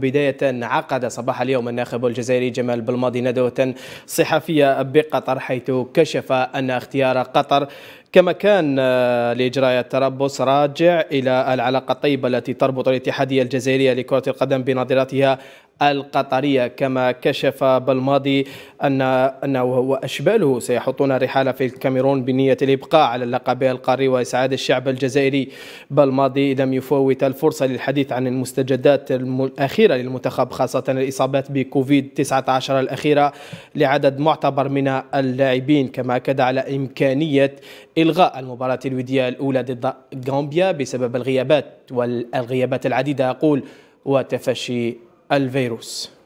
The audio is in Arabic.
بداية عقد صباح اليوم الناخب الجزائري جمال بلماضي ندوة صحفية بقطر حيث كشف أن اختيار قطر كما كان آه، لإجراء التربص راجع إلى العلاقة الطيبة التي تربط الاتحادية الجزائرية لكرة القدم بناظراتها القطرية كما كشف بالماضي أن أنه وأشباله سيحطون الرحالة في الكاميرون بنية الإبقاء على اللقب القاري وإسعاد الشعب الجزائري بالماضي لم يفوت الفرصة للحديث عن المستجدات الأخيرة كبيرة للمنتخب خاصة الإصابات بكوفيد 19 الأخيرة لعدد معتبر من اللاعبين كما أكد على إمكانية إلغاء المباراة الودية الأولى ضد غامبيا بسبب الغيابات والغيابات العديدة أقول وتفشي الفيروس